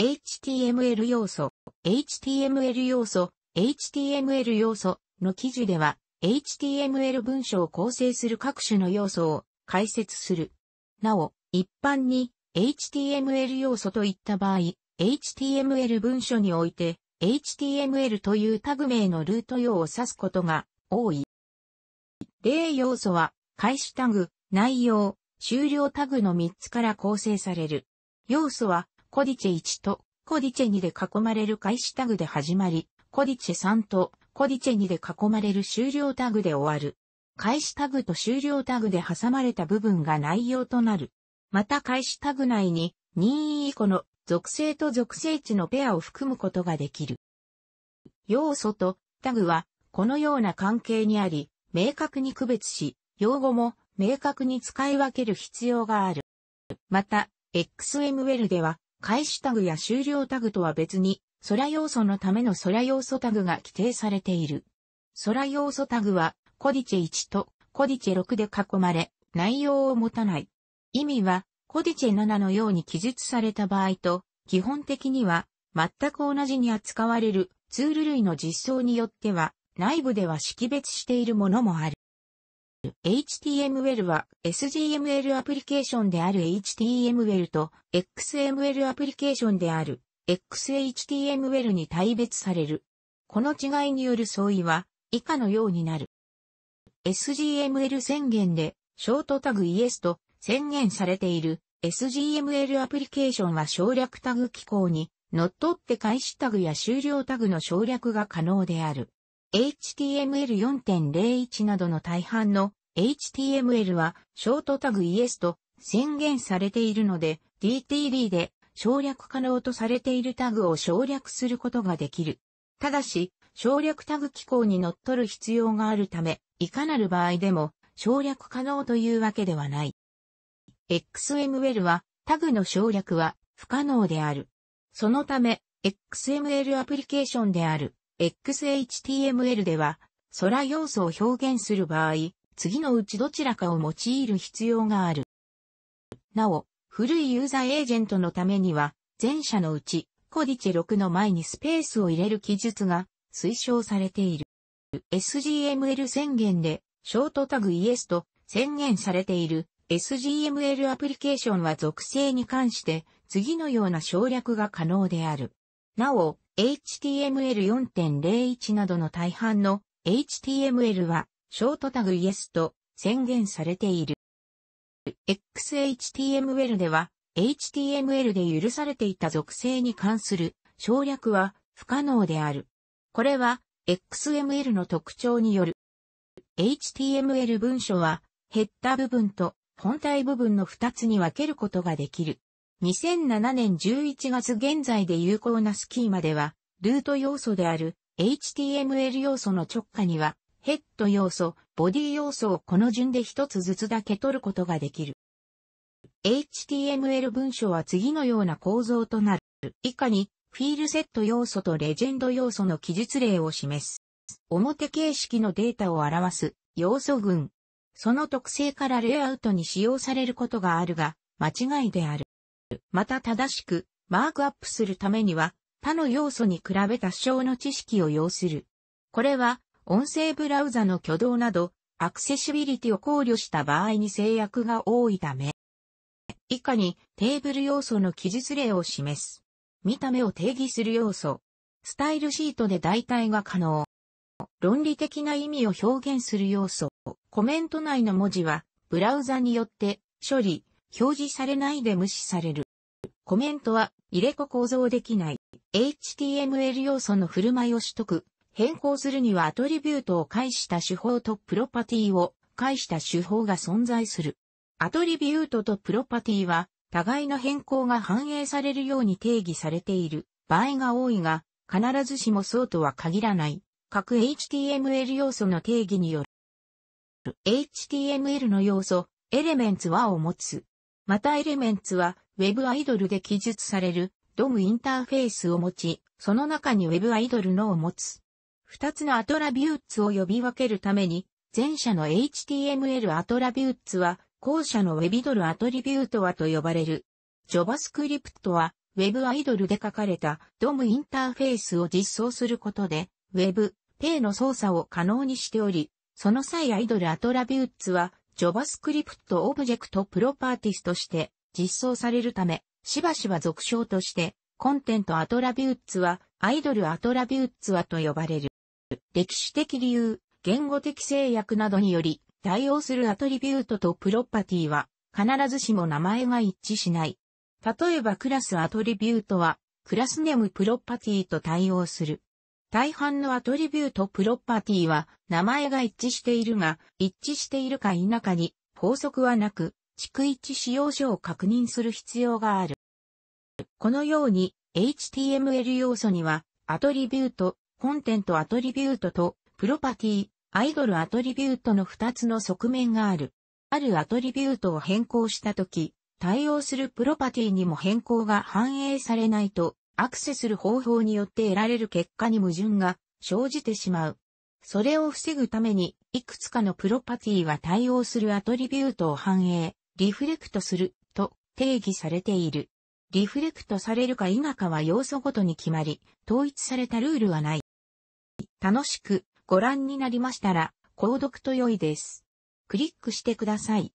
HTML 要素、HTML 要素、HTML 要素の記事では、HTML 文章を構成する各種の要素を解説する。なお、一般に HTML 要素といった場合、HTML 文書において、HTML というタグ名のルート用を指すことが多い。例要素は、開始タグ、内容、終了タグの3つから構成される。要素は、コディチェ1とコディチェ2で囲まれる開始タグで始まり、コディチェ3とコディチェ2で囲まれる終了タグで終わる。開始タグと終了タグで挟まれた部分が内容となる。また開始タグ内に任意以降の属性と属性値のペアを含むことができる。要素とタグはこのような関係にあり、明確に区別し、用語も明確に使い分ける必要がある。また、XML では開始タグや終了タグとは別に、空要素のための空要素タグが規定されている。空要素タグは、コディチェ1とコディチェ6で囲まれ、内容を持たない。意味は、コディチェ7のように記述された場合と、基本的には、全く同じに扱われるツール類の実装によっては、内部では識別しているものもある。HTML は SGML アプリケーションである HTML と XML アプリケーションである XHTML に対別される。この違いによる相違は以下のようになる。SGML 宣言でショートタグ ES と宣言されている SGML アプリケーションは省略タグ機構に則って開始タグや終了タグの省略が可能である。HTML4.01 などの大半の HTML はショートタグ ES と宣言されているので DTD で省略可能とされているタグを省略することができる。ただし、省略タグ機構に則っる必要があるため、いかなる場合でも省略可能というわけではない。XML はタグの省略は不可能である。そのため、XML アプリケーションである XHTML では、空要素を表現する場合、次のうちどちらかを用いる必要がある。なお、古いユーザーエージェントのためには、前者のうち、コディチェ6の前にスペースを入れる記述が推奨されている。SGML 宣言で、ショートタグイエスと宣言されている SGML アプリケーションは属性に関して次のような省略が可能である。なお、HTML4.01 などの大半の HTML はショートタグ Yes と宣言されている。XHTML では HTML で許されていた属性に関する省略は不可能である。これは XML の特徴による。HTML 文書はヘッダ部分と本体部分の2つに分けることができる。2007年11月現在で有効なスキーマでは、ルート要素である HTML 要素の直下には、ヘッド要素、ボディ要素をこの順で一つずつだけ取ることができる。HTML 文書は次のような構造となる。以下に、フィールセット要素とレジェンド要素の記述例を示す。表形式のデータを表す要素群。その特性からレイアウトに使用されることがあるが、間違いである。また正しくマークアップするためには他の要素に比べ多少の知識を要する。これは音声ブラウザの挙動などアクセシビリティを考慮した場合に制約が多いため、以下にテーブル要素の記述例を示す。見た目を定義する要素。スタイルシートで代替が可能。論理的な意味を表現する要素。コメント内の文字は、ブラウザによって処理、表示されないで無視される。コメントは入れ子構造できない。HTML 要素の振る舞いを取得。変更するにはアトリビュートを介した手法とプロパティを介した手法が存在する。アトリビュートとプロパティは互いの変更が反映されるように定義されている場合が多いが、必ずしもそうとは限らない。各 HTML 要素の定義による。HTML の要素、エレメンツはを持つ。またエレメンツは Web アイドルで記述される DOM インターフェースを持ち、その中に Web アイドルのを持つ。二つのアトラビューツを呼び分けるために、前者の HTML アトラビューツは、後者の Web ドルアトリビュートはと呼ばれる。JavaScript は Web アイドルで書かれた DOM インターフェースを実装することで Web、p a y の操作を可能にしており、その際アイドルアトラビューツは JavaScript オブジェクトプロパーティスとして実装されるため、しばしば俗称として、コンテントアトラビューツは、アイドルアトラビューツはと呼ばれる。歴史的理由、言語的制約などにより、対応するアトリビュートとプロパティは、必ずしも名前が一致しない。例えばクラスアトリビュートは、クラスネムプロパティと対応する。大半のアトリビュートプロパティは名前が一致しているが、一致しているか否かに法則はなく、逐一使用書を確認する必要がある。このように HTML 要素にはアトリビュート、コンテントアトリビュートとプロパティ、アイドルアトリビュートの2つの側面がある。あるアトリビュートを変更したとき、対応するプロパティにも変更が反映されないとアクセスする方法によって得られる結果に矛盾が生じてしまう。それを防ぐために、いくつかのプロパティは対応するアトリビュートを反映、リフレクトすると定義されている。リフレクトされるか否かは要素ごとに決まり、統一されたルールはない。楽しくご覧になりましたら、購読と良いです。クリックしてください。